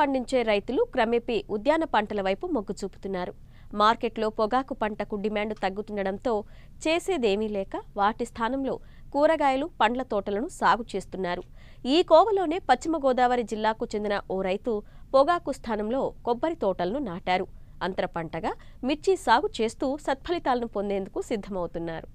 పండించే రైతులు క్రమేపీ ఉద్యాన పంటల వైపు మొగ్గు చూపుతున్నారు మార్కెట్లో పొగాకు పంటకు డిమాండ్ తగ్గుతుండడంతో చేసేదేమీ లేక వాటి స్థానంలో కూరగాయలు పండ్ల తోటలను సాగు చేస్తున్నారు ఈ కోవలోనే పశ్చిమ గోదావరి జిల్లాకు చెందిన ఓ రైతు పొగాకు స్థానంలో కొబ్బరి తోటలను నాటారు అంతర పంటగా మిర్చి సాగు చేస్తూ సత్ఫలితాలను పొందేందుకు సిద్ధమవుతున్నారు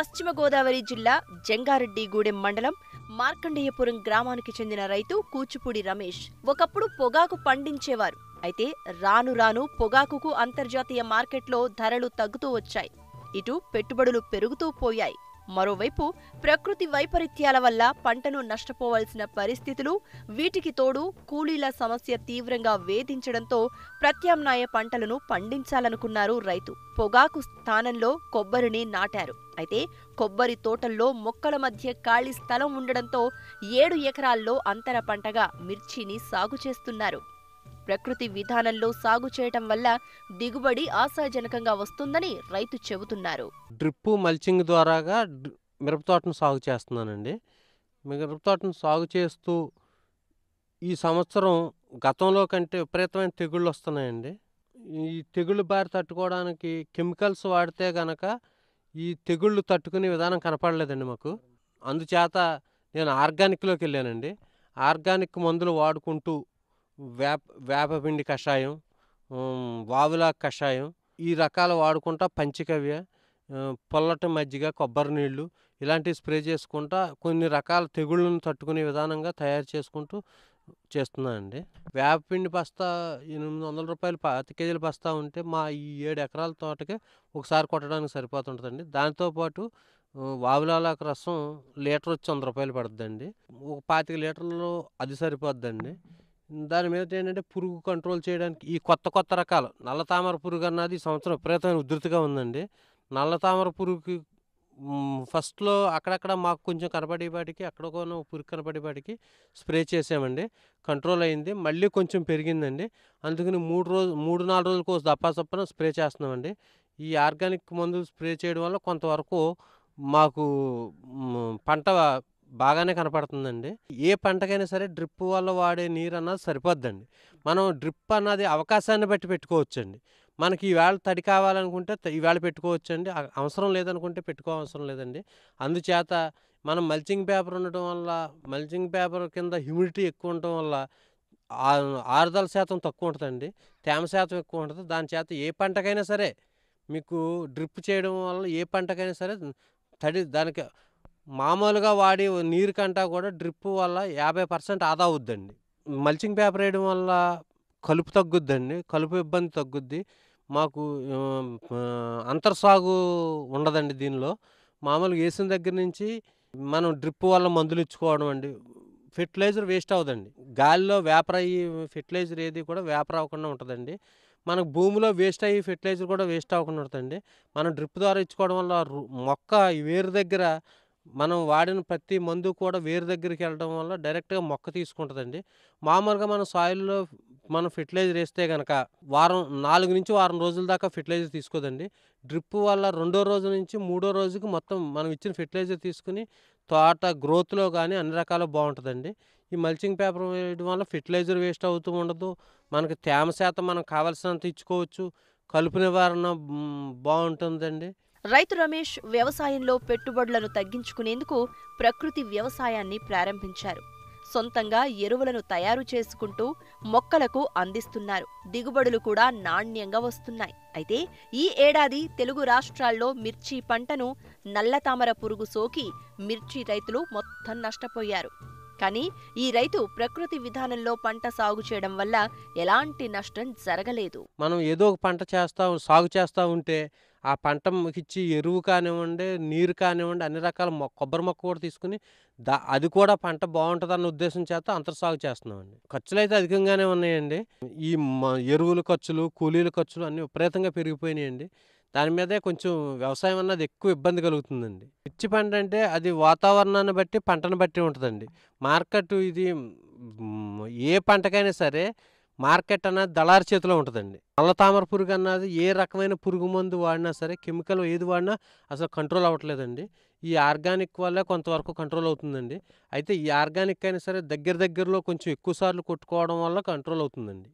పశ్చిమ గోదావరి జిల్లా జంగారెడ్డిగూడెం మండలం మార్కండేయపురం గ్రామానికి చెందిన రైతు కూచిపూడి రమేష్ ఒకప్పుడు పొగాకు పండించేవారు అయితే రాను రాను పొగాకుకు అంతర్జాతీయ మార్కెట్లో ధరలు తగ్గుతూ వచ్చాయి ఇటు పెట్టుబడులు పెరుగుతూ పోయాయి మరోవైపు ప్రకృతి వైపరీత్యాల వల్ల పంటను నష్టపోవాల్సిన పరిస్థితులు వీటికి తోడు కూలీల సమస్య తీవ్రంగా వేధించడంతో ప్రత్యామ్నాయ పంటలను పండించాలనుకున్నారు రైతు పొగాకు స్థానంలో కొబ్బరిని నాటారు అయితే కొబ్బరి తోటల్లో మొక్కల మధ్య ఖాళీ స్థలం ఉండడంతో ఏడు ఎకరాల్లో అంతర పంటగా మిర్చిని సాగు చేస్తున్నారు ప్రకృతి విధానంలో సాగు చేయటం వల్ల దిగుబడి ఆశాజనకంగా వస్తుందని రైతు చెబుతున్నారు డ్రిప్ మల్చింగ్ ద్వారా మిరపతోటను సాగు చేస్తున్నానండి మిరపతోటను సాగు చేస్తూ ఈ సంవత్సరం గతంలో కంటే విపరీతమైన తెగుళ్ళు వస్తున్నాయండి ఈ తెగుళ్ళు బారి తట్టుకోవడానికి కెమికల్స్ వాడితే గనక ఈ తెగుళ్ళు తట్టుకునే విధానం కనపడలేదండి మాకు అందుచేత నేను ఆర్గానిక్లోకి వెళ్ళానండి ఆర్గానిక్ మందులు వాడుకుంటూ వేప వేపపిండి కషాయం వావుల కషాయం ఈ రకాలు వాడుకుంటా పంచికవ్య పొల్లటి మజ్జిగ కొబ్బరి నీళ్ళు ఇలాంటివి స్ప్రే చేసుకుంటా కొన్ని రకాల తెగుళ్ళను తట్టుకునే విధానంగా తయారు చేసుకుంటూ చేస్తున్నానండి వేపపిండి బస్తా ఎనిమిది వందల రూపాయలు పది కేజీల బస్తా ఉంటే మా ఈ ఏడు ఎకరాల తోటకి ఒకసారి కొట్టడానికి సరిపోతుంటుందండి దాంతోపాటు వావులాలకు రసం లీటర్ వచ్చి వంద రూపాయలు పడుతుందండి ఒక పాతిక లీటర్లు అది సరిపోద్దండి దాని మీద ఏంటంటే పురుగు కంట్రోల్ చేయడానికి ఈ కొత్త కొత్త రకాలు నల్ల తామర పురుగు అన్నది ఈ సంవత్సరం విపరీతమైన ఉధృతిగా ఉందండి నల్ల తామర పురుగుకి ఫస్ట్లో అక్కడక్కడ మాకు కొంచెం కనపడేపాటికి అక్కడకోనో పురుగు కనపడేపాటికి స్ప్రే చేసామండి కంట్రోల్ అయింది మళ్ళీ కొంచెం పెరిగిందండి అందుకని మూడు రోజు మూడు నాలుగు రోజులకు దప్పా చప్పన స్ప్రే చేస్తున్నామండి ఈ ఆర్గానిక్ మందులు స్ప్రే చేయడం వల్ల కొంతవరకు మాకు పంట బాగానే కనపడుతుందండి ఏ పంటకైనా సరే డ్రిప్ వల్ల వాడే నీరు అన్నది సరిపోద్దండి మనం డ్రిప్ అన్నది అవకాశాన్ని బట్టి పెట్టుకోవచ్చండి మనకి ఈవేళ తడి కావాలనుకుంటే ఈవేళ పెట్టుకోవచ్చండి అవసరం లేదనుకుంటే పెట్టుకో అవసరం లేదండి అందుచేత మనం మల్చింగ్ పేపర్ ఉండటం వల్ల మల్చింగ్ పేపర్ కింద హ్యూమిడిటీ ఎక్కువ ఉండటం వల్ల ఆరుదల శాతం తక్కువ ఉంటుందండి తేమ శాతం ఎక్కువ ఉంటుంది దాని చేత ఏ పంటకైనా సరే మీకు డ్రిప్ చేయడం వల్ల ఏ పంటకైనా సరే తడి దానికి మామూలుగా వాడి నీరు కంటా కూడా డ్రిప్ వల్ల యాభై పర్సెంట్ ఆదా అవుద్దండి మల్చింగ్ పేపర్ వేయడం వల్ల కలుపు తగ్గుద్దండి కలుపు ఇబ్బంది తగ్గుద్ది మాకు అంతర్ సాగు ఉండదండి దీనిలో మామూలుగా వేసిన దగ్గర నుంచి మనం డ్రిప్ వల్ల మందులు ఇచ్చుకోవడం అండి ఫెర్టిలైజర్ వేస్ట్ అవ్వదండి గాలిలో వేపర్ అయ్యి ఫెర్టిలైజర్ ఏది కూడా వేపర్ అవ్వకుండా ఉంటుందండి మనకు భూమిలో వేస్ట్ అయ్యి ఫెర్టిలైజర్ కూడా వేస్ట్ అవ్వకుండా ఉంటుందండి మనం డ్రిప్ ద్వారా ఇచ్చుకోవడం వల్ల మొక్క వేరు దగ్గర మనం వాడిన ప్రతి మందు కూడా వేరు దగ్గరికి వెళ్ళడం వల్ల డైరెక్ట్గా మొక్క తీసుకుంటుందండి మామూలుగా మన సాయిల్లో మనం ఫెర్టిలైజర్ వేస్తే కనుక వారం నాలుగు నుంచి వారం రోజుల దాకా ఫెర్టిలైజర్ తీసుకోదండి డ్రిప్ వల్ల రెండో రోజు నుంచి మూడో రోజుకి మొత్తం మనం ఇచ్చిన ఫెర్టిలైజర్ తీసుకుని తోట గ్రోత్లో కానీ అన్ని రకాలు బాగుంటుందండి ఈ మల్చింగ్ పేపర్ వేయడం వల్ల ఫెర్టిలైజర్ వేస్ట్ అవుతూ ఉండదు మనకి తేమ శాతం మనం కావాల్సినంత ఇచ్చుకోవచ్చు కలుపు నివారణ బాగుంటుందండి రైతు రమేష్ వ్యవసాయంలో పెట్టుబడులను తగ్గించుకునేందుకు ప్రకృతి వ్యవసాయాన్ని ప్రారంభించారు సొంతంగా ఎరువులను తయారు చేసుకుంటూ మొక్కలకు అందిస్తున్నారు దిగుబడులు కూడా నాణ్యంగా వస్తున్నాయి అయితే ఈ ఏడాది తెలుగు రాష్ట్రాల్లో మిర్చి పంటను నల్లతామర పురుగు సోకి మిర్చి రైతులు మొత్తం నష్టపోయారు కానీ ఈ రైతు ప్రకృతి విధానంలో పంట సాగు చేయడం వల్ల ఎలాంటి నష్టం జరగలేదు మనం ఏదో ఒక పంట చేస్తా సాగు చేస్తూ ఉంటే ఆ పంట ఇచ్చి ఎరువు కానివ్వండి నీరు కానివ్వండి అన్ని రకాల మొక్క కొబ్బరి మొక్క కూడా తీసుకుని దా అది కూడా పంట బాగుంటుందన్న ఉద్దేశం చేత అంతర్ సాగు చేస్తున్నామండి ఖర్చులు అయితే అధికంగానే ఉన్నాయండి ఈ ఎరువుల ఖర్చులు కూలీల ఖర్చులు అన్నీ విపరీతంగా పెరిగిపోయినాయండి దాని మీదే కొంచెం వ్యవసాయం అన్నది ఎక్కువ ఇబ్బంది కలుగుతుందండి పిచ్చి పంట అంటే అది వాతావరణాన్ని బట్టి పంటను బట్టి ఉంటుందండి మార్కెట్ ఇది ఏ పంటకైనా సరే మార్కెట్ అనేది దళారి చేతిలో ఉంటుందండి నల్ల తామర పురుగు అన్నది ఏ రకమైన పురుగు మందు వాడినా సరే కెమికల్ ఏది వాడినా అసలు కంట్రోల్ అవ్వట్లేదండి ఈ ఆర్గానిక్ వల్ల కొంతవరకు కంట్రోల్ అవుతుందండి అయితే ఈ ఆర్గానిక్ అయినా సరే దగ్గర దగ్గరలో కొంచెం ఎక్కువ సార్లు కొట్టుకోవడం వల్ల కంట్రోల్ అవుతుందండి